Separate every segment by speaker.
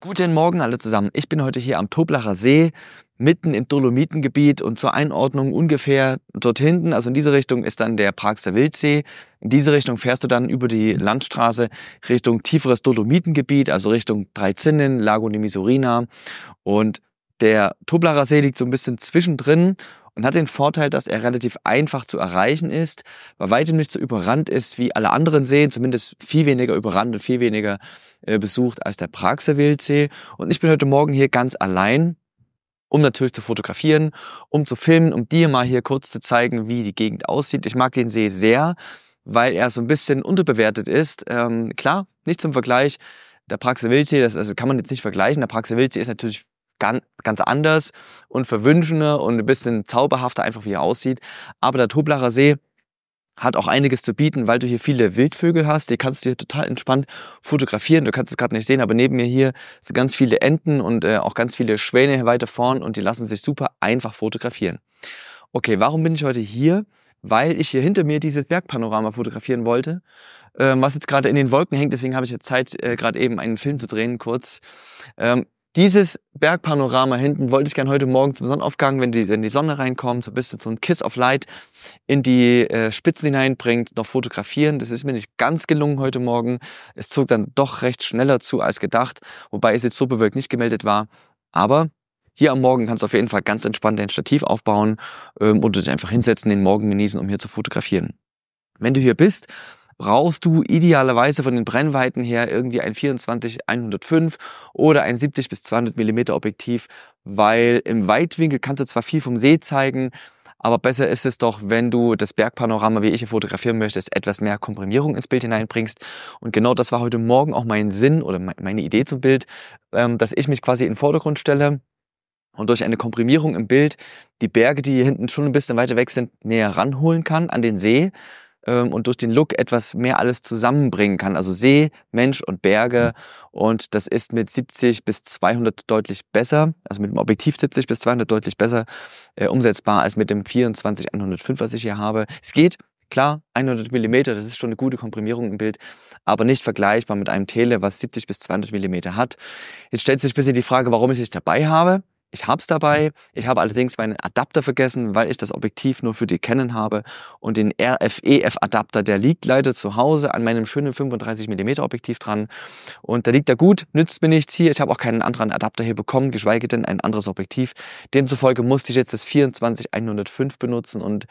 Speaker 1: Guten Morgen alle zusammen. Ich bin heute hier am Toblacher See, mitten im Dolomitengebiet und zur Einordnung ungefähr dort hinten, also in diese Richtung ist dann der Parkster Wildsee. In diese Richtung fährst du dann über die Landstraße Richtung tieferes Dolomitengebiet, also Richtung Dreizinnen, Lago di Misurina und der Toblacher See liegt so ein bisschen zwischendrin und hat den Vorteil, dass er relativ einfach zu erreichen ist, bei weitem nicht so überrannt ist wie alle anderen Seen, zumindest viel weniger überrannt und viel weniger äh, besucht als der Praxer Wildsee. Und ich bin heute Morgen hier ganz allein um natürlich zu fotografieren, um zu filmen, um dir mal hier kurz zu zeigen, wie die Gegend aussieht. Ich mag den See sehr, weil er so ein bisschen unterbewertet ist. Ähm, klar, nicht zum Vergleich. Der Praxe Praxewildsee, das also kann man jetzt nicht vergleichen. Der Praxe Praxewildsee ist natürlich ganz, ganz anders und verwünschender und ein bisschen zauberhafter einfach, wie er aussieht. Aber der Toblacher See hat auch einiges zu bieten, weil du hier viele Wildvögel hast. Die kannst du hier total entspannt fotografieren. Du kannst es gerade nicht sehen, aber neben mir hier sind ganz viele Enten und äh, auch ganz viele Schwäne weiter vorn und die lassen sich super einfach fotografieren. Okay, warum bin ich heute hier? Weil ich hier hinter mir dieses Bergpanorama fotografieren wollte, ähm, was jetzt gerade in den Wolken hängt. Deswegen habe ich jetzt Zeit, äh, gerade eben einen Film zu drehen, kurz. Ähm, dieses Bergpanorama hinten wollte ich gern heute Morgen zum Sonnenaufgang, wenn die, wenn die Sonne reinkommt, so ein bisschen so ein Kiss of Light in die äh, Spitzen hineinbringt, noch fotografieren. Das ist mir nicht ganz gelungen heute Morgen. Es zog dann doch recht schneller zu als gedacht, wobei es jetzt so bewölkt nicht gemeldet war. Aber hier am Morgen kannst du auf jeden Fall ganz entspannt dein Stativ aufbauen ähm, und dich einfach hinsetzen, den Morgen genießen, um hier zu fotografieren. Wenn du hier bist, brauchst du idealerweise von den Brennweiten her irgendwie ein 24-105 oder ein 70 bis 200 Millimeter Objektiv, weil im Weitwinkel kannst du zwar viel vom See zeigen, aber besser ist es doch, wenn du das Bergpanorama, wie ich hier fotografieren möchte, etwas mehr Komprimierung ins Bild hineinbringst. Und genau das war heute Morgen auch mein Sinn oder meine Idee zum Bild, ähm, dass ich mich quasi in den Vordergrund stelle und durch eine Komprimierung im Bild die Berge, die hier hinten schon ein bisschen weiter weg sind, näher ranholen kann an den See ähm, und durch den Look etwas mehr alles zusammenbringen kann. Also See, Mensch und Berge. Mhm. Und das ist mit 70 bis 200 deutlich besser, also mit dem Objektiv 70 bis 200 deutlich besser äh, umsetzbar als mit dem 24 105, was ich hier habe. Es geht, klar, 100 mm, das ist schon eine gute Komprimierung im Bild, aber nicht vergleichbar mit einem Tele, was 70 bis 200 mm hat. Jetzt stellt sich ein bisschen die Frage, warum ich es dabei habe. Ich habe es dabei. Ich habe allerdings meinen Adapter vergessen, weil ich das Objektiv nur für die Canon habe. Und den RFEF-Adapter, der liegt leider zu Hause an meinem schönen 35mm Objektiv dran. Und da liegt er gut, nützt mir nichts hier. Ich habe auch keinen anderen Adapter hier bekommen, geschweige denn ein anderes Objektiv. Demzufolge musste ich jetzt das 24105 benutzen und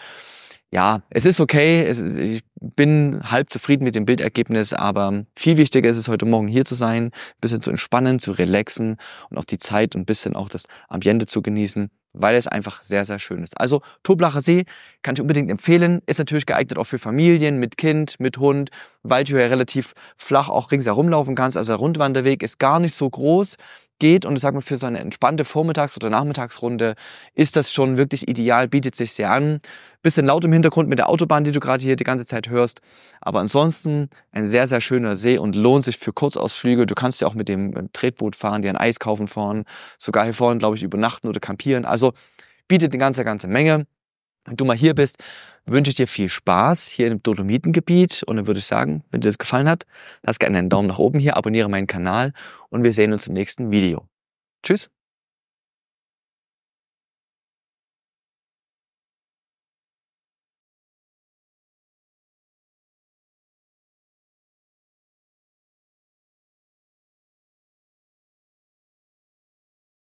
Speaker 1: ja, es ist okay. Es, ich bin halb zufrieden mit dem Bildergebnis, aber viel wichtiger ist es, heute Morgen hier zu sein, ein bisschen zu entspannen, zu relaxen und auch die Zeit und bisschen auch das Ambiente zu genießen, weil es einfach sehr, sehr schön ist. Also Toblacher See kann ich unbedingt empfehlen. Ist natürlich geeignet auch für Familien, mit Kind, mit Hund, weil du ja relativ flach auch ringsherum laufen kannst. Also der Rundwanderweg ist gar nicht so groß geht und ich sage mal, für so eine entspannte Vormittags- oder Nachmittagsrunde ist das schon wirklich ideal, bietet sich sehr an. Bisschen laut im Hintergrund mit der Autobahn, die du gerade hier die ganze Zeit hörst. Aber ansonsten ein sehr, sehr schöner See und lohnt sich für Kurzausflüge. Du kannst ja auch mit dem äh, Tretboot fahren, dir ein Eis kaufen fahren, sogar hier vorne, glaube ich, übernachten oder campieren. Also bietet eine ganze, ganze Menge. Wenn du mal hier bist, wünsche ich dir viel Spaß hier im Dolomitengebiet und dann würde ich sagen, wenn dir das gefallen hat, lass gerne einen Daumen nach oben hier, abonniere meinen Kanal und wir sehen uns im nächsten Video. Tschüss!